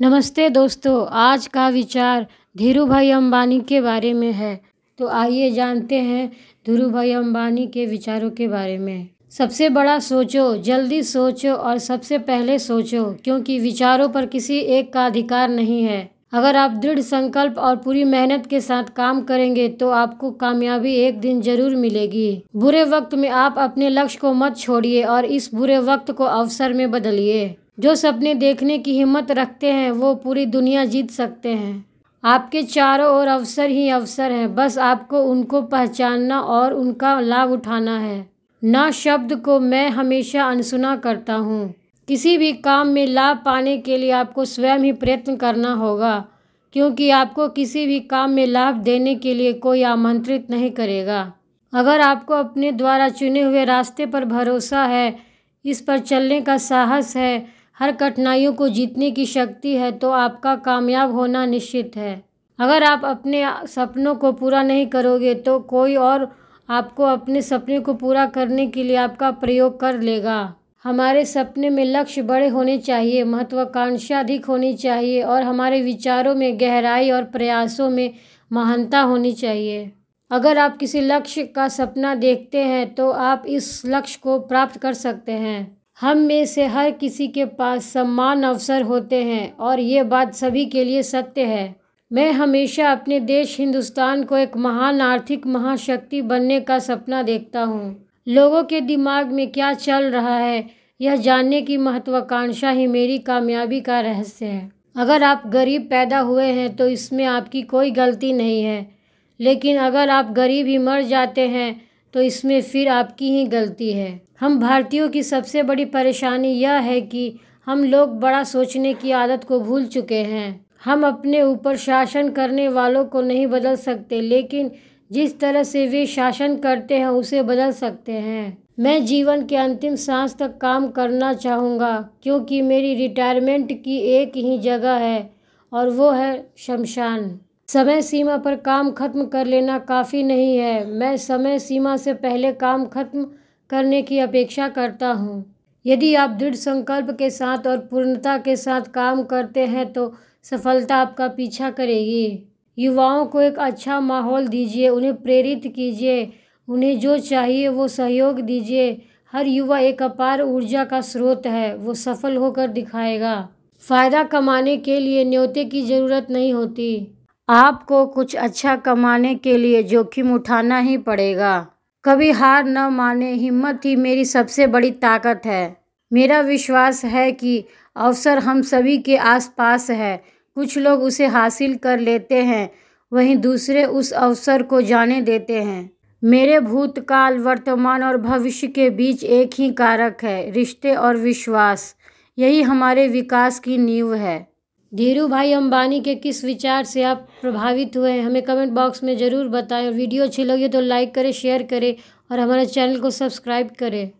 नमस्ते दोस्तों आज का विचार धीरू भाई अम्बानी के बारे में है तो आइए जानते हैं धीरू भाई अम्बानी के विचारों के बारे में सबसे बड़ा सोचो जल्दी सोचो और सबसे पहले सोचो क्योंकि विचारों पर किसी एक का अधिकार नहीं है अगर आप दृढ़ संकल्प और पूरी मेहनत के साथ काम करेंगे तो आपको कामयाबी एक दिन जरूर मिलेगी बुरे वक्त में आप अपने लक्ष्य को मत छोड़िए और इस बुरे वक्त को अवसर में बदलिए जो सपने देखने की हिम्मत रखते हैं वो पूरी दुनिया जीत सकते हैं आपके चारों ओर अवसर ही अवसर हैं बस आपको उनको पहचानना और उनका लाभ उठाना है ना शब्द को मैं हमेशा अनसुना करता हूँ किसी भी काम में लाभ पाने के लिए आपको स्वयं ही प्रयत्न करना होगा क्योंकि आपको किसी भी काम में लाभ देने के लिए कोई आमंत्रित नहीं करेगा अगर आपको अपने द्वारा चुने हुए रास्ते पर भरोसा है इस पर चलने का साहस है हर कठिनाइयों को जीतने की शक्ति है तो आपका कामयाब होना निश्चित है अगर आप अपने सपनों को पूरा नहीं करोगे तो कोई और आपको अपने सपने को पूरा करने के लिए आपका प्रयोग कर लेगा हमारे सपने में लक्ष्य बड़े होने चाहिए महत्वाकांक्षा अधिक होनी चाहिए और हमारे विचारों में गहराई और प्रयासों में महानता होनी चाहिए अगर आप किसी लक्ष्य का सपना देखते हैं तो आप इस लक्ष्य को प्राप्त कर सकते हैं हम में से हर किसी के पास सम्मान अवसर होते हैं और ये बात सभी के लिए सत्य है मैं हमेशा अपने देश हिंदुस्तान को एक महान आर्थिक महाशक्ति बनने का सपना देखता हूँ लोगों के दिमाग में क्या चल रहा है यह जानने की महत्वाकांक्षा ही मेरी कामयाबी का रहस्य है अगर आप गरीब पैदा हुए हैं तो इसमें आपकी कोई गलती नहीं है लेकिन अगर आप गरीब ही मर जाते हैं तो इसमें फिर आपकी ही गलती है हम भारतीयों की सबसे बड़ी परेशानी यह है कि हम लोग बड़ा सोचने की आदत को भूल चुके हैं हम अपने ऊपर शासन करने वालों को नहीं बदल सकते लेकिन जिस तरह से वे शासन करते हैं उसे बदल सकते हैं मैं जीवन के अंतिम सांस तक काम करना चाहूँगा क्योंकि मेरी रिटायरमेंट की एक ही जगह है और वो है शमशान समय सीमा पर काम खत्म कर लेना काफ़ी नहीं है मैं समय सीमा से पहले काम खत्म करने की अपेक्षा करता हूँ यदि आप दृढ़ संकल्प के साथ और पूर्णता के साथ काम करते हैं तो सफलता आपका पीछा करेगी युवाओं को एक अच्छा माहौल दीजिए उन्हें प्रेरित कीजिए उन्हें जो चाहिए वो सहयोग दीजिए हर युवा एक अपार ऊर्जा का स्रोत है वो सफल होकर दिखाएगा फ़ायदा कमाने के लिए न्योते की ज़रूरत नहीं होती आपको कुछ अच्छा कमाने के लिए जोखिम उठाना ही पड़ेगा कभी हार न माने हिम्मत ही मेरी सबसे बड़ी ताकत है मेरा विश्वास है कि अवसर हम सभी के आसपास है कुछ लोग उसे हासिल कर लेते हैं वहीं दूसरे उस अवसर को जाने देते हैं मेरे भूतकाल वर्तमान और भविष्य के बीच एक ही कारक है रिश्ते और विश्वास यही हमारे विकास की नींव है धीरू भाई अंबानी के किस विचार से आप प्रभावित हुए हैं हमें कमेंट बॉक्स में ज़रूर बताएं और वीडियो अच्छी लगी तो लाइक करें शेयर करें और हमारे चैनल को सब्सक्राइब करें